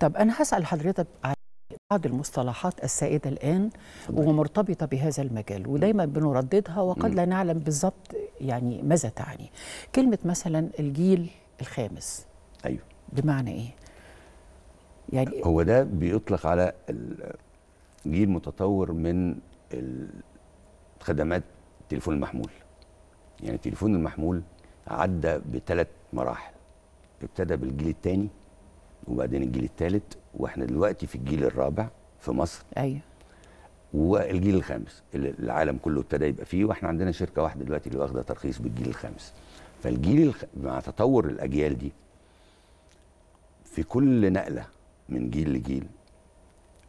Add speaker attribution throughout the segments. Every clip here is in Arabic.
Speaker 1: طب أنا هسأل حضرتك على بعض المصطلحات السائدة الآن ومرتبطة بهذا المجال ودايما بنرددها وقد لا نعلم بالضبط يعني ماذا تعني كلمة مثلا الجيل الخامس أيوه بمعنى إيه؟
Speaker 2: يعني هو ده بيطلق على جيل متطور من خدمات التليفون المحمول يعني التليفون المحمول عدى بثلاث مراحل ابتدى بالجيل الثاني وبعدين الجيل الثالث واحنا دلوقتي في الجيل الرابع في مصر ايوه والجيل الخامس اللي العالم كله ابتدى يبقى فيه واحنا عندنا شركه واحده دلوقتي اللي واخده ترخيص بالجيل الخامس فالجيل الخ... مع تطور الاجيال دي في كل نقله من جيل لجيل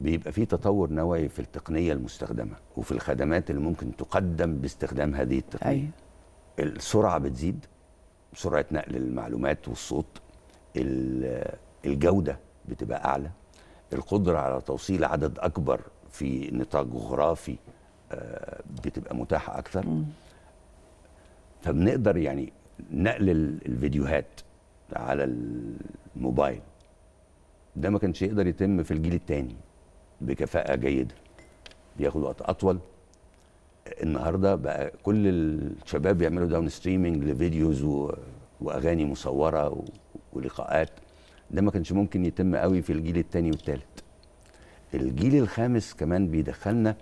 Speaker 2: بيبقى في تطور نوعي في التقنيه المستخدمه وفي الخدمات اللي ممكن تقدم باستخدام هذه التقنيه أيوة. السرعه بتزيد سرعه نقل المعلومات والصوت الجودة بتبقى أعلى القدرة على توصيل عدد أكبر في نطاق جغرافي آه، بتبقى متاحة أكثر فبنقدر يعني نقل الفيديوهات على الموبايل ده ما كانش يقدر يتم في الجيل الثاني بكفاءة جيدة بياخد وقت أطول النهارده بقى كل الشباب بيعملوا داون ستريمنج لفيديوز و... واغاني مصوره و... ولقاءات ده ما كانش ممكن يتم قوي في الجيل الثاني والثالث الجيل الخامس كمان بيدخلنا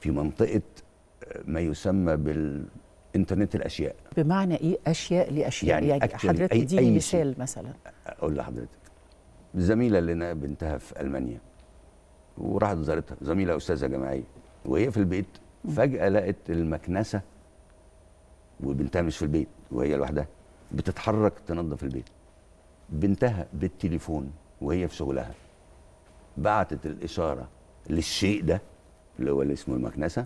Speaker 2: في منطقه آه، ما يسمى بالانترنت الاشياء
Speaker 1: بمعنى ايه اشياء لاشياء يعني, يعني حضرتك أي مثال مثلا
Speaker 2: اقول لحضرتك زميله لنا بنتها في المانيا وراحت زارتها زميله استاذه جامعيه وهي في البيت فجاه لقت المكنسه وبنتها مش في البيت وهي لوحدها بتتحرك تنظف البيت بنتها بالتليفون وهي في شغلها بعتت الاشاره للشيء ده اللي هو اللي اسمه المكنسه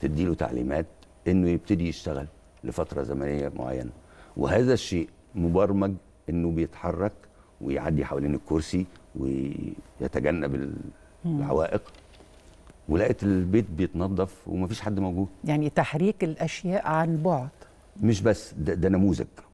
Speaker 2: تدي له تعليمات انه يبتدي يشتغل لفتره زمنيه معينه وهذا الشيء مبرمج انه بيتحرك ويعدي حوالين الكرسي ويتجنب العوائق ولقيت البيت بيتنظف ومفيش حد موجود
Speaker 1: يعني تحريك الاشياء عن بعد
Speaker 2: مش بس ده, ده نموذج